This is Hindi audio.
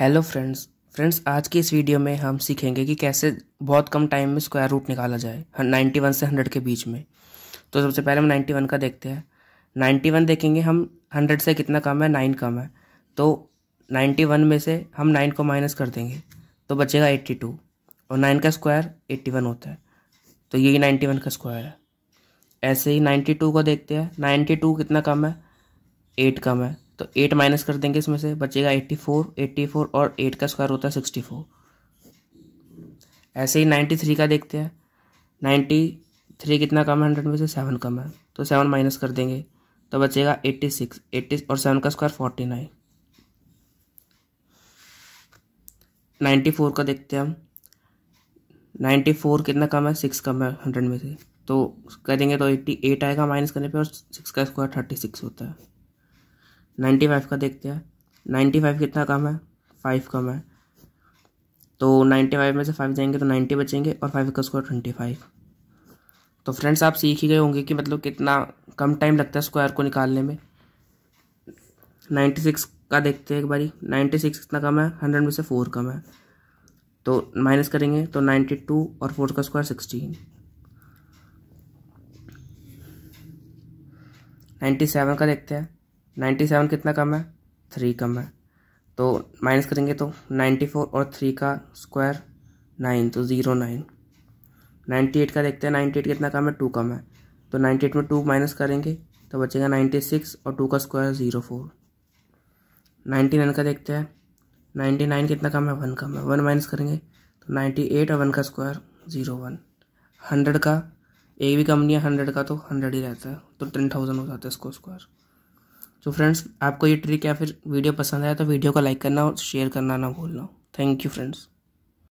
हेलो फ्रेंड्स फ्रेंड्स आज की इस वीडियो में हम सीखेंगे कि कैसे बहुत कम टाइम में स्क्वायर रूट निकाला जाए 91 हाँ, से 100 के बीच में तो सबसे पहले हम 91 का देखते हैं 91 देखेंगे हम 100 से कितना कम है 9 कम है तो 91 में से हम 9 को माइनस कर देंगे तो बचेगा 82 और 9 का स्क्वायर 81 होता है तो यही नाइन्टी का स्क्वायर है ऐसे ही नाइन्टी को देखते हैं नाइन्टी कितना कम है एट कम है तो एट माइनस कर देंगे इसमें से बचेगा एट्टी फोर एट्टी फोर और एट का स्क्वायर होता है सिक्सटी फोर ऐसे ही नाइन्टी थ्री का देखते हैं नाइन्टी थ्री कितना कम है हंड्रेड में से सेवन कम है तो सेवन माइनस कर देंगे तो बचेगा एट्टी सिक्स एट्टी और सेवन का square forty nine ninety four का देखते हैं हम नाइन्टी फोर कितना कम है सिक्स कम है हंड्रेड में से तो देंगे तो एट्टी एट आएगा माइनस करने पे और सिक्स का स्क्वायर थर्टी सिक्स होता है नाइन्टी फाइव का देखते हैं नाइन्टी फाइव कितना कम है फाइव कम है तो नाइन्टी फाइव में से फाइव जाएंगे तो नाइन्टी बचेंगे और फाइव का स्क्वायर ट्वेंटी फाइव तो फ्रेंड्स आप सीख ही गए होंगे कि मतलब कितना कम टाइम लगता है स्क्वायर को निकालने में नाइन्टी सिक्स का देखते हैं एक बारी नाइन्टी सिक्स कितना कम है हंड्रेड में से फोर कम है तो माइनस करेंगे तो नाइन्टी टू और फोर का स्क्वायर सिक्सटीन नाइन्टी सेवन का देखते हैं नाइन्टी सेवन कितना कम है थ्री कम है तो माइनस करेंगे तो नाइन्टी फोर और थ्री का स्क्वायर नाइन तो ज़ीरो नाइन नाइन्टी एट का देखते हैं नाइन्टी एट कितना कम है टू कम है तो नाइन्टी एट में टू माइनस करेंगे तो बचेगा नाइन्टी सिक्स और टू का square zero four ninety nine का देखते हैं नाइन्टी नाइन कितना कम है वन कम है वन माइनस करेंगे तो नाइन्टी एट और वन का स्क्वायर ज़ीरो वन हंड्रेड का एक भी कम नहीं है हंड्रेड का तो हंड्रेड ही रहता है तो टेन थाउजेंड हो जाता है इसको स्क्वायर तो फ्रेंड्स आपको ये ट्रिक या फिर वीडियो पसंद आया तो वीडियो को लाइक करना और शेयर करना ना भूलना थैंक यू फ्रेंड्स